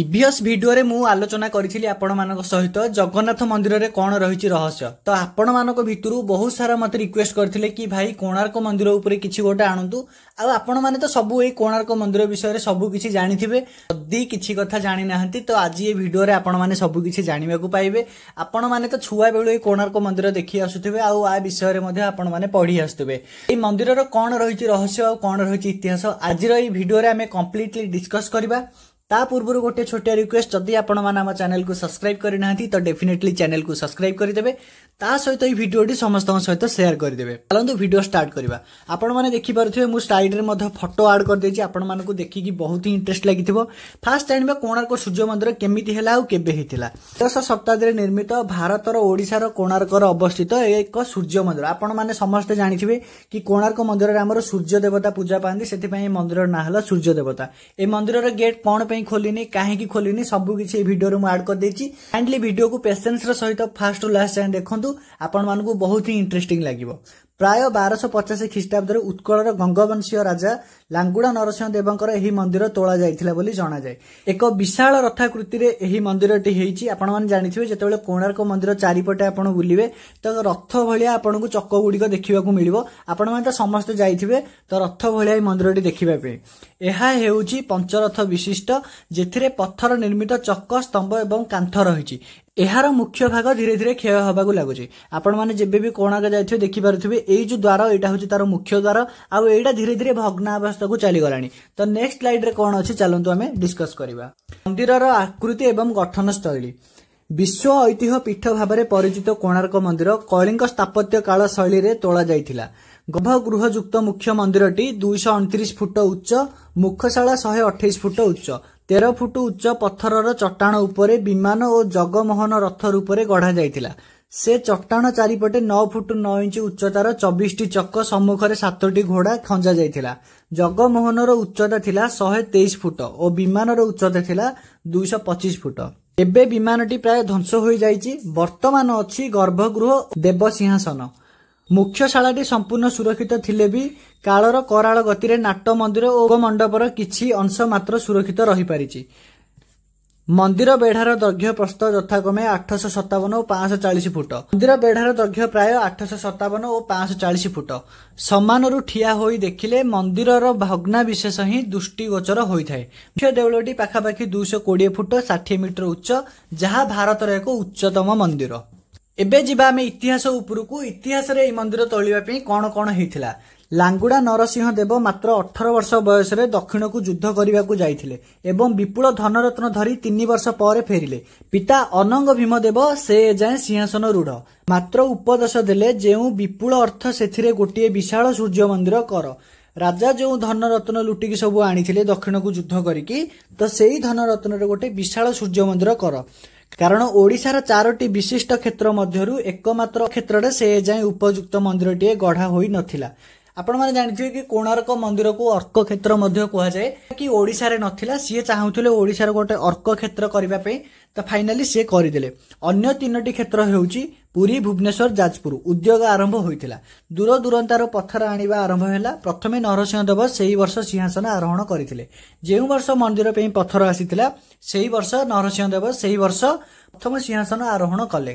প্রিভিୟସ୍ ଭିଡ଼ିଓରେ ମୁଁ ଆଲୋଚନା କରିଥିଲି ଆପଣମାନଙ୍କ ସହିତ ଜଗନ୍ନାଥ ମନ୍ଦିରରେ କ'ଣ ରହିଛି ରହସ୍ୟ ତ ଆପଣମାନଙ୍କ ଭିତରୁ ବହୁତ ସାରା ମୋତେ ରିକ୍ୱେଷ୍ଟ କରିଥିଲେ କି ଭାଇ କୋଣାର୍କ ମନ୍ଦିର ଉପରେ କିଛି ଗୋଟେ ଆଣନ୍ତୁ ଆଉ ଆପଣମାନେ ତ ସବୁ ଏଇ କୋଣାର୍କ ମନ୍ଦିର ବିଷୟରେ ସବୁ କିଛି ଜାଣିଥିବେ ଯଦି କିଛି କଥା ଜାଣିନାହାନ୍ତି ତ ଆଜି ଏ ଭିଡ଼ିଓରେ ଆପଣମାନେ ସବୁ କିଛି ଜାଣିବାକୁ ପାଇବେ ଆପଣମାନେ ତ ଛୁଆବେଳୁ ଏଇ କୋଣାର୍କ ମନ୍ଦିର ଦେଖି ଆସୁଥିବେ ଆଉ ଆ ବିଷୟରେ ମଧ୍ୟ ଆପଣମାନେ ପଢ଼ି ଆସୁଥିବେ ଏଇ ମନ୍ଦିରର କ'ଣ ରହିଛି ରହସ୍ୟ ଆଉ କ'ଣ ରହିଛି ଇତିହାସ ଆଜିର ଏଇ ଭିଡ଼ିଓରେ ଆମେ କମ୍ପ୍ଲିଟଲି ଡିସ୍କସ୍ କରିବା ता पूर्व गएर रिक्वेस्ट चैनल को सब्सक्राइब तो डेफिनेटली चैनल को सब्सक्राइब गरिदे त भिडियो समस्या सयरे चाहन्छु भिडियो स्टार मै पारे म स्ट्रे फटोड गरिदिन्छ आपिक बहुत ही इन्टरेस्ट लाग फास्ट जाँदा कोर्क सूर्य मन्दिर केमिति अर्श शताब्दी निर्मित भारत रडार्क र अवस्थित एक सूर्य मंदिर मन्दिर समस्त जे कि कोणार्क मंदिर मन्दिर सूर्य देवता पूजा मंदिर पाँदा सूर्य देवता ए मंदिर गेट कहीं खोलिनी कहीं खोलिनी सब किसी भिडियो मुझ आड करदे काइंडली भिडियो को पेसेन्स सहित फास्ट रू लास्ट जाए देखु ବହୁତ ହିଁ ଇଣ୍ଟରେଷ୍ଟିଂ ଲାଗିବ ପ୍ରାୟ ବାରଶହ ପଚାଶ ଖ୍ରୀଷ୍ଟାବ୍ଦରେ ଉତ୍କଳର ଗଙ୍ଗବଂଶୀୟ ରାଜା ଲାଙ୍ଗୁଡ଼ା ନରସିଂହ ଦେବଙ୍କର ଏହି ମନ୍ଦିର ତୋଳା ଯାଇଥିଲା ବୋଲି ଜଣାଯାଏ ଏକ ବିଶାଳ ରଥାକୃତିରେ ଏହି ମନ୍ଦିରଟି ହେଇଛି ଆପଣମାନେ ଜାଣିଥିବେ ଯେତେବେଳେ କୋଣାର୍କ ମନ୍ଦିର ଚାରିପଟେ ଆପଣ ବୁଲିବେ ତ ରଥ ଭଳିଆ ଆପଣଙ୍କୁ ଚକ ଗୁଡ଼ିକ ଦେଖିବାକୁ ମିଳିବ ଆପଣମାନେ ତ ସମସ୍ତେ ଯାଇଥିବେ ତ ରଥ ଭଳିଆ ଏହି ମନ୍ଦିରଟି ଦେଖିବା ପାଇଁ ଏହା ହେଉଛି ପଞ୍ଚରଥ ବିଶିଷ୍ଟ ଯେଥିରେ ପଥର ନିର୍ମିତ ଚକ ସ୍ତମ୍ଭ ଏବଂ କାନ୍ଥ ରହିଛି ଏହାର ମୁଖ୍ୟ ଭାଗ ଧୀରେ ଧୀରେ କ୍ଷୟ ହେବାକୁ ଲାଗୁଛି ଆପଣମାନେ ଯେବେ ବି କୋଣାର୍କ ଯାଇଥିବେ ଦେଖିପାରୁଥିବେ ଏଇ ଯେଉଁ ଦ୍ୱାର ଏଇଟା ହେଉଛି ତାର ମୁଖ୍ୟ ଦ୍ୱାର ଆଉ ଏଇଟା ଧୀରେ ଧୀରେ ଭଗ୍ନାବସ୍ଥାକୁ ଚାଲିଗଲାଣି ତ ନେକ୍ସଟ ସ୍ଲାଇଡ୍ରେ କ'ଣ ଅଛି ଚାଲନ୍ତୁ ଆମେ ଡିସ୍କସ୍ କରିବା ମନ୍ଦିରର ଆକୃତି ଏବଂ ଗଠନ ସ୍ଥଳୀ ବିଶ୍ୱ ଐତିହ୍ୟ ପୀଠ ଭାବରେ ପରିଚିତ କୋଣାର୍କ ମନ୍ଦିର କଳିଙ୍ଗ ସ୍ଥାପତ୍ୟ କାଳ ଶୈଳୀରେ ତୋଳା ଯାଇଥିଲା ଗଭଗୃହଯୁକ୍ତ ମୁଖ୍ୟ ମନ୍ଦିରଟି ଦୁଇଶହ ଅଣତିରିଶ ଫୁଟ ଉଚ୍ଚ ମୁଖଶାଳା ଶହେ ଅଠେଇଶ ଫୁଟ ଉଚ୍ଚ ତେର ଫୁଟ ଉଚ୍ଚ ପଥରର ଚଟାଣ ଉପରେ ବିମାନ ଓ ଜଗମୋହନ ରଥ ରୂପରେ ଗଢ଼ା ଯାଇଥିଲା ସେ ଚଟାଣ ଚାରିପଟେ ନଅ ଫୁଟ ନଅ ଇଞ୍ଚ ଉଚ୍ଚତାର ଚବିଶଟି ଚକ ସମ୍ମୁଖରେ ସାତଟି ଘୋଡ଼ା ଖଞ୍ଜା ଯାଇଥିଲା ଜଗମୋହନର ଉଚ୍ଚତା ଥିଲା ଶହେ ତେଇଶ ଫୁଟ ଓ ବିମାନର ଉଚ୍ଚତା ଥିଲା ଦୁଇଶହ ପଚିଶ ଫୁଟ ଏବେ ବିମାନଟି ପ୍ରାୟ ଧ୍ୱଂସ ହୋଇଯାଇଛି ବର୍ତ୍ତମାନ ଅଛି ଗର୍ଭଗୃହ ଦେବସିଂହାସନ ମୁଖ୍ୟଶାଳାଟି ସମ୍ପୂର୍ଣ୍ଣ ସୁରକ୍ଷିତ ଥିଲେ ବି କାଳର କରାଳ ଗତିରେ ନାଟ ମନ୍ଦିର ଓ ମଣ୍ଡପର କିଛି ଅଂଶ ମାତ୍ର ସୁରକ୍ଷିତ ରହିପାରିଛି ମନ୍ଦିର ବେଢ଼ାର ଦୈର୍ଘ୍ୟ ପ୍ରସ୍ତ ଯଥାକ୍ରମେ ଆଠଶହ ସତାବନ ଓ ପାଞ୍ଚଶହ ଚାଳିଶ ଫୁଟ ମନ୍ଦିର ବେଢ଼ାର ଦୈର୍ଘ୍ୟ ପ୍ରାୟ ଆଠଶହ ସତାବନ ଓ ପାଞ୍ଚଶହ ଚାଳିଶ ଫୁଟ ସମାନରୁ ଠିଆ ହୋଇ ଦେଖିଲେ ମନ୍ଦିରର ଭଗ୍ନା ବିଶେଷ ହିଁ ଦୃଷ୍ଟିଗୋଚର ହୋଇଥାଏ ମୁଖ୍ୟ ଦେଉଳଟି ପାଖାପାଖି ଦୁଇଶହ କୋଡ଼ିଏ ଫୁଟ ଷାଠିଏ ମିଟର ଉଚ୍ଚ ଯାହା ଭାରତର ଏକ ଉଚ୍ଚତମ ମନ୍ଦିର ଏବେ ଯିବା ଆମେ ଇତିହାସ ଉପରକୁ ଇତିହାସରେ ଏହି ମନ୍ଦିର ତୋଳିବା ପାଇଁ କ'ଣ କ'ଣ ହେଇଥିଲା ଲାଙ୍ଗୁଡ଼ା ନରସିଂହ ଦେବ ମାତ୍ର ଅଠର ବର୍ଷ ବୟସରେ ଦକ୍ଷିଣକୁ ଯୁଦ୍ଧ କରିବାକୁ ଯାଇଥିଲେ ଏବଂ ବିପୁଳ ଧନରତ୍ନ ଧରି ତିନି ବର୍ଷ ପରେ ଫେରିଲେ ପିତା ଅନଙ୍ଗ ଭୀମଦେବ ସେ ଏଯାଏଁ ସିଂହାସନ ରୂଢ଼ ମାତ୍ର ଉପଦେଶ ଦେଲେ ଯେଉଁ ବିପୁଳ ଅର୍ଥ ସେଥିରେ ଗୋଟିଏ ବିଶାଳ ସୂର୍ଯ୍ୟ ମନ୍ଦିର କର ରାଜା ଯେଉଁ ଧନରତ୍ନ ଲୁଟିକି ସବୁ ଆଣିଥିଲେ ଦକ୍ଷିଣକୁ ଯୁଦ୍ଧ କରିକି ତ ସେଇ ଧନରତ୍ନରେ ଗୋଟେ ବିଶାଳ ସୂର୍ଯ୍ୟ ମନ୍ଦିର କର କାରଣ ଓଡ଼ିଶାର ଚାରୋଟି ବିଶିଷ୍ଟ କ୍ଷେତ୍ର ମଧ୍ୟରୁ ଏକମାତ୍ର କ୍ଷେତ୍ରରେ ସେ ଯାଏଁ ଉପଯୁକ୍ତ ମନ୍ଦିରଟିଏ ଗଢ଼ା ହୋଇନଥିଲା ଆପଣମାନେ ଜାଣିଥିବେ କି କୋଣାର୍କ ମନ୍ଦିରକୁ ଅର୍କ କ୍ଷେତ୍ର ମଧ୍ୟ କୁହାଯାଏ କି ଓଡ଼ିଶାରେ ନଥିଲା ସିଏ ଚାହୁଁଥିଲେ ଓଡ଼ିଶାର ଗୋଟେ ଅର୍କ କ୍ଷେତ୍ର କରିବା ପାଇଁ ତ ଫାଇନାଲି ସିଏ କରିଦେଲେ ଅନ୍ୟ ତିନୋଟି କ୍ଷେତ୍ର ହେଉଛି ପୁରୀ ଭୁବନେଶ୍ୱର ଯାଜପୁର ଉଦ୍ୟୋଗ ଆରମ୍ଭ ହୋଇଥିଲା ଦୂର ଦୂରନ୍ତାରୁ ପଥର ଆଣିବା ଆରମ୍ଭ ହେଲା ପ୍ରଥମେ ନରସିଂହ ଦେବ ସେହି ବର୍ଷ ସିଂହାସନ ଆରୋହଣ କରିଥିଲେ ଯେଉଁ ବର୍ଷ ମନ୍ଦିର ପାଇଁ ପଥର ଆସିଥିଲା ସେହି ବର୍ଷ ନରସିଂହ ଦେବ ସେହି ବର୍ଷ ପ୍ରଥମ ସିଂହାସନ ଆରୋହଣ କଲେ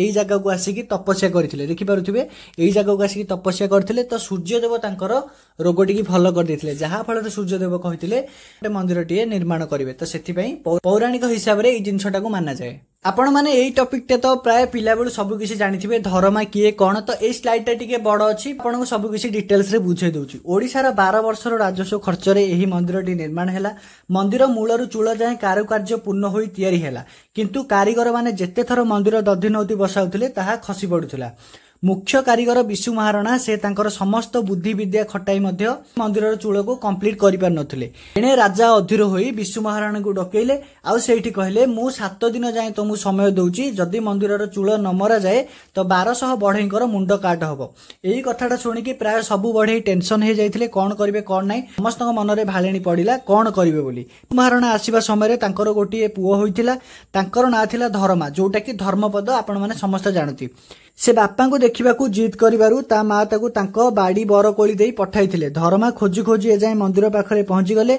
ଏଇ ଜାଗାକୁ ଆସିକି ତପସ୍ୟା କରିଥିଲେ ଦେଖିପାରୁଥିବେ ଏଇ ଜାଗାକୁ ଆସିକି ତପସ୍ୟା କରିଥିଲେ ତ ସୂର୍ଯ୍ୟଦେବ ତାଙ୍କର ରୋଗଟିକି ଭଲ କରିଦେଇଥିଲେ ଯାହାଫଳରେ ସୂର୍ଯ୍ୟଦେବ କହିଥିଲେ ଗୋଟେ ମନ୍ଦିରଟିଏ ନିର୍ମାଣ କରିବେ ତ ସେଥିପାଇଁ ପୌରାଣିକ ହିସାବରେ ଏଇ ଜିନିଷଟାକୁ ମାନାଯାଏ ଆପଣମାନେ ଏଇ ଟପିକଟା ତ ପ୍ରାୟ ପିଲାବେଳୁ ସବୁକିଛି ଜାଣିଥିବେ ଧରମା କିଏ କ'ଣ ତ ଏଇ ସ୍ଲାଇଡ଼ଟା ଟିକେ ବଡ଼ ଅଛି ଆପଣଙ୍କୁ ସବୁକିଛି ଡିଟେଲ୍ସରେ ବୁଝାଇ ଦେଉଛି ଓଡ଼ିଶାର ବାର ବର୍ଷର ରାଜସ୍ୱ ଖର୍ଚ୍ଚରେ ଏହି ମନ୍ଦିରଟି ନିର୍ମାଣ ହେଲା ମନ୍ଦିର ମୂଳରୁ ଚୂଳ ଯାଏଁ କାରୁକାର୍ଯ୍ୟ ପୂର୍ଣ୍ଣ ହୋଇ ତିଆରି ହେଲା କିନ୍ତୁ କାରିଗରମାନେ ଯେତେ ଥର ମନ୍ଦିର ଦଧି ନଦୀ ବସାଉଥିଲେ ତାହା ଖସି ପଡ଼ୁଥିଲା ମୁଖ୍ୟ କାରିଗର ବିଶୁ ମହାରଣା ସେ ତାଙ୍କର ସମସ୍ତ ବୁଦ୍ଧି ବିଦ୍ୟା ଖଟାଇ ମଧ୍ୟ ମନ୍ଦିରର ଚୂଳକୁ କମ୍ପ୍ଲିଟ କରିପାରିନଥିଲେ ଏଣେ ରାଜା ଅଧୀର ହୋଇ ବିଶୁ ମହାରଣାଙ୍କୁ ଡକେଇଲେ ଆଉ ସେଇଠି କହିଲେ ମୁଁ ସାତ ଦିନ ଯାଏ ତୁମକୁ ସମୟ ଦଉଛି ଯଦି ମନ୍ଦିରର ଚୂଳ ନ ମରାଯାଏ ତ ବାରଶହ ବଢେଇଙ୍କର ମୁଣ୍ଡ କାଟ ହବ ଏଇ କଥାଟା ଶୁଣିକି ପ୍ରାୟ ସବୁ ବଢେଇ ଟେନସନ ହେଇଯାଇଥିଲେ କଣ କରିବେ କଣ ନାହିଁ ସମସ୍ତଙ୍କ ମନରେ ଭାଳେଣି ପଡିଲା କଣ କରିବେ ବୋଲି ମହାରଣା ଆସିବା ସମୟରେ ତାଙ୍କର ଗୋଟିଏ ପୁଅ ହୋଇଥିଲା ତାଙ୍କର ନାଁ ଥିଲା ଧର୍ମା ଯୋଉଟାକି ଧର୍ମପଦ ଆପଣମାନେ ସମସ୍ତେ ଜାଣନ୍ତି ସେ ବାପାଙ୍କୁ ଦେଖିବାକୁ ଜିଦ୍ କରିବାରୁ ତା ମା ତାକୁ ତାଙ୍କ ବାଡ଼ି ବରକୋଳି ଦେଇ ପଠାଇଥିଲେ ଧରମା ଖୋଜି ଖୋଜି ଏଯାଏଁ ମନ୍ଦିର ପାଖରେ ପହଞ୍ଚିଗଲେ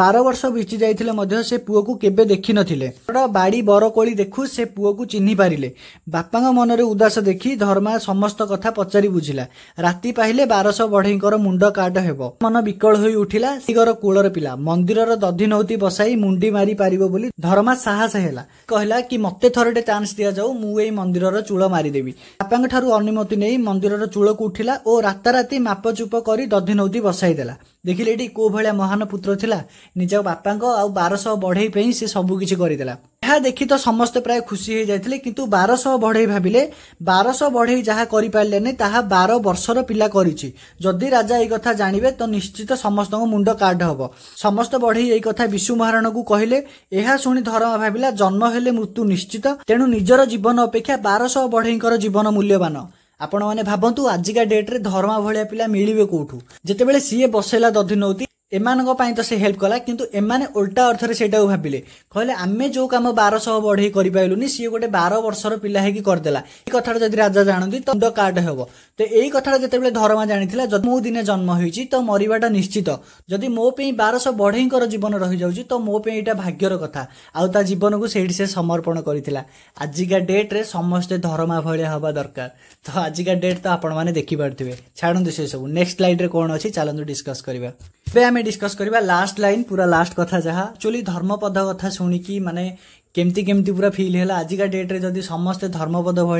ବାର ବର୍ଷ ବିତି ଯାଇଥିଲେ ମଧ୍ୟ ସେ ପୁଅକୁ କେବେ ଦେଖିନଥିଲେ ବାଡ଼ି ବରକୋଳି ଦେଖୁ ସେ ପୁଅକୁ ଚିହ୍ନି ପାରିଲେ ବାପାଙ୍କ ମନରେ ଉଦାସ ଦେଖି ଧର୍ମା ସମସ୍ତ କଥା ପଚାରି ବୁଝିଲା ରାତି ପାଇଲେ ବାରଶହ ବଢ଼େଇଙ୍କର ମୁଣ୍ଡ କାଟ ହେବ ମନ ବିକଳ ହୋଇ ଉଠିଲା ସିଗର କୂଳର ପିଲା ମନ୍ଦିରର ଦଧି ନଉତି ବସାଇ ମୁଣ୍ଡି ମାରି ପାରିବ ବୋଲି ଧର୍ମା ସାହସ ହେଲା କହିଲା କି ମତେ ଥରଟେ ଚାନ୍ସ ଦିଆଯାଉ ମୁଁ ଏଇ ମନ୍ଦିରର ଚୂଳ ମାରିଦେବି ବାପାଙ୍କ ଠାରୁ ଅନୁ ଅନୁମତି ନେଇ ମନ୍ଦିରର ଚୂଳକୁ ଉଠିଲା ଓ ରାତାରାତି ମାପଚୁପ କରି ଦଧିନଉତି ବସାଇଦେଲା ଦେଖିଲେ ଏଠି କେଉଁ ଭଳିଆ ମହାନ ପୁତ୍ର ଥିଲା ନିଜ ବାପାଙ୍କ ଆଉ ବାରଶହ ବଢେଇ ପାଇଁ ସେ ସବୁକିଛି କରିଦେଲା ଏହା ଦେଖି ତ ସମସ୍ତେ ପ୍ରାୟ ଖୁସି ହେଇଯାଇଥିଲେ କିନ୍ତୁ ବାରଶହ ବଢେଇ ଭାବିଲେ ବାରଶହ ବଢେଇ ଯାହା କରିପାରିଲେନି ତାହା ବାର ବର୍ଷର ପିଲା କରିଛି ଯଦି ରାଜା ଏଇ କଥା ଜାଣିବେ ତ ନିଶ୍ଚିତ ସମସ୍ତଙ୍କ ମୁଣ୍ଡ କାର୍ଡ ହବ ସମସ୍ତ ବଢେଇ ଏଇ କଥା ବିଶୁ ମହାରଣକୁ କହିଲେ ଏହା ଶୁଣି ଧରମା ଭାବିଲା ଜନ୍ମ ହେଲେ ମୃତ୍ୟୁ ନିଶ୍ଚିତ ତେଣୁ ନିଜର ଜୀବନ ଅପେକ୍ଷା ବାରଶହ ବଢେଇଙ୍କର ଜୀବନ ମୂଲ୍ୟବାନ ଆପଣମାନେ ଭାବନ୍ତୁ ଆଜିକା ଡେଟ୍ରେ ଧର୍ମା ଭଳିଆ ପିଲା ମିଳିବେ କୋଉଠୁ ଯେତେବେଳେ ସିଏ ବସେଇଲା ଦଧିନଉତି ଏମାନଙ୍କ ପାଇଁ ତ ସେ ହେଲ୍ପ କଲା କିନ୍ତୁ ଏମାନେ ଓଲଟା ଅର୍ଥରେ ସେଇଟାକୁ ଭାବିଲେ କହିଲେ ଆମେ ଯେଉଁ କାମ ବାରଶହ ବଢ଼େଇ କରିପାରିଲୁନି ସିଏ ଗୋଟେ ବାର ବର୍ଷର ପିଲା ହେଇକି କରିଦେଲା ଏଇ କଥାଟା ଯଦି ରାଜା ଜାଣନ୍ତି ତ ମୁଣ୍ଡ କାଟ ହେବ ତ ଏଇ କଥାଟା ଯେତେବେଳେ ଧରମା ଜାଣିଥିଲା ଯଦି ମୁଁ ଦିନେ ଜନ୍ମ ହୋଇଛି ତ ମରିବାଟା ନିଶ୍ଚିତ ଯଦି ମୋ ପାଇଁ ବାରଶହ ବଢ଼େଇଙ୍କର ଜୀବନ ରହିଯାଉଛି ତ ମୋ ପାଇଁ ଏଇଟା ଭାଗ୍ୟର କଥା ଆଉ ତା ଜୀବନକୁ ସେଇଠି ସେ ସମର୍ପଣ କରିଥିଲା ଆଜିକା ଡେଟ୍ରେ ସମସ୍ତେ ଧରମା ଭଳିଆ ହେବା ଦରକାର ତ ଆଜିକା ଡେଟ୍ ତ ଆପଣମାନେ ଦେଖିପାରୁଥିବେ ଛାଡ଼ନ୍ତୁ ସେସବୁ ନେକ୍ସଟ ସ୍ଲାଇଡ଼ରେ କ'ଣ ଅଛି ଚାଲନ୍ତୁ ଡିସ୍କସ୍ କରିବା डिस्कस डिस लास्ट लाइन पूरा लास्ट कथा जहाँ एक्चुअली धर्मपद कथा माने म केमिति पूरा फिल् होला आजका डेट रे डेटिभ समस्त धर्मपद भा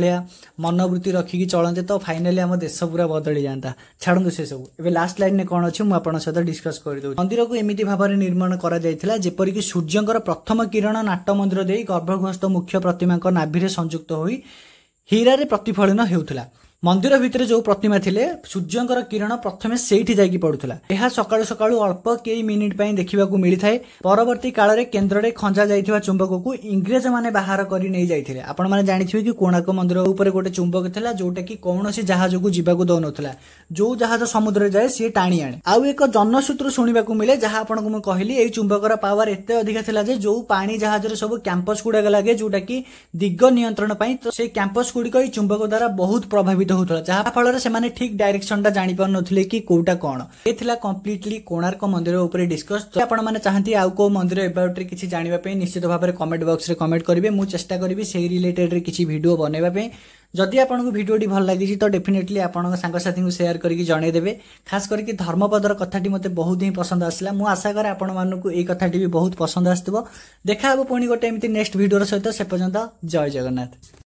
मनोब्ति रेखि चलचे त फाइनली आम देश पुरा कोन जान्ता मु अपन आउँछ डिस्कस कर गरिदेऊ को एमिति भाबर निर्माण करा जे गरिपरिक सूर्यको प्रथम किरण नाटमन्दिरे गर्भगृहस्थ मुख्य प्रतिमा रे संयुक्त होई हीरा रे प्रतिफलन हेला ମନ୍ଦିର ଭିତରେ ଯେଉଁ ପ୍ରତିମା ଥିଲେ ସୂର୍ଯ୍ୟଙ୍କର କିରଣ ପ୍ରଥମେ ସେଇଠି ଯାଇକି ପଡୁଥିଲା ଏହା ସକାଳୁ ସକାଳୁ ଅଳ୍ପ କେଇ ମିନିଟ୍ ପାଇଁ ଦେଖିବାକୁ ମିଳିଥାଏ ପରବର୍ତ୍ତୀ କାଳରେ କେନ୍ଦ୍ରରେ ଖଞ୍ଜା ଯାଇଥିବା ଚୁମ୍ବକକୁ ଇଂରେଜମାନେ ବାହାର କରି ନେଇଯାଇଥିଲେ ଆପଣମାନେ ଜାଣିଥିବେ କି କୋଣାର୍କ ମନ୍ଦିର ଉପରେ ଗୋଟେ ଚୁମ୍ବକ ଥିଲା ଯେଉଁଟାକି କୌଣସି ଜାହାଜକୁ ଯିବାକୁ ଦେଉନଥିଲା ଯେଉଁ ଜାହାଜ ସମୁଦ୍ରରେ ଯାଏ ସିଏ ଟାଣି ଆଣେ ଆଉ ଏକ ଜନସୂତ୍ର ଶୁଣିବାକୁ ମିଳେ ଯାହା ଆପଣଙ୍କୁ ମୁଁ କହିଲି ଏହି ଚୁମ୍ବକର ପାୱାର ଏତେ ଅଧିକା ଥିଲା ଯେ ଯେଉଁ ପାଣି ଜାହାଜରେ ସବୁ କ୍ୟାମ୍ପସ୍ ଗୁଡାକ ଲାଗେ ଯେଉଁଟାକି ଦିଗ ନିୟନ୍ତ୍ରଣ ପାଇଁ ତ ସେଇ କ୍ୟାମ୍ପସ୍ ଗୁଡିକ ଏଇ ଚୁମ୍ବକ ଦ୍ୱାରା ବହୁତ ପ୍ରଭାବିତ ସୁବିଧା ହେଉଥିଲା ଯାହାଫଳରେ ସେମାନେ ଠିକ୍ ଡାଇରେକ୍ସନଟା ଜାଣିପାରୁନଥିଲେ କି କୋଉଟା କ'ଣ ଏ ଥିଲା କମ୍ପ୍ଲିଟଲି କୋଣାର୍କ ମନ୍ଦିର ଉପରେ ଡିସ୍କସ୍ ତ ଆପଣମାନେ ଚାହାନ୍ତି ଆଉ କୋଉ ମନ୍ଦିର ଏବାଉଟରେ କିଛି ଜାଣିବା ପାଇଁ ନିଶ୍ଚିତ ଭାବରେ କମେଣ୍ଟ ବକ୍ସରେ କମେଣ୍ଟ କରିବେ ମୁଁ ଚେଷ୍ଟା କରିବି ସେଇ ରିଲେଟେଡ଼ରେ କିଛି ଭିଡ଼ିଓ ବନେଇବା ପାଇଁ ଯଦି ଆପଣଙ୍କୁ ଭିଡ଼ିଓଟି ଭଲ ଲାଗିଛି ତ ଡେଫିନେଟଲି ଆପଣଙ୍କ ସାଙ୍ଗସାଥିଙ୍କୁ ସେୟାର କରିକି ଜଣେଇଦେବେ ଖାସ୍ କରିକି ଧର୍ମପଦର କଥାଟି ମୋତେ ବହୁତ ହିଁ ପସନ୍ଦ ଆସିଲା ମୁଁ ଆଶା କରେ ଆପଣମାନଙ୍କୁ ଏଇ କଥାଟି ବି ବହୁତ ପସନ୍ଦ ଆସିଥିବ ଦେଖା ହେବ ପୁଣି ଗୋଟେ ଏମିତି ନେକ୍ସଟ ଭିଡ଼ିଓର ସହିତ ସେ ପର୍ଯ୍ୟନ୍ତ ଜୟ ଜଗନ୍ନାଥ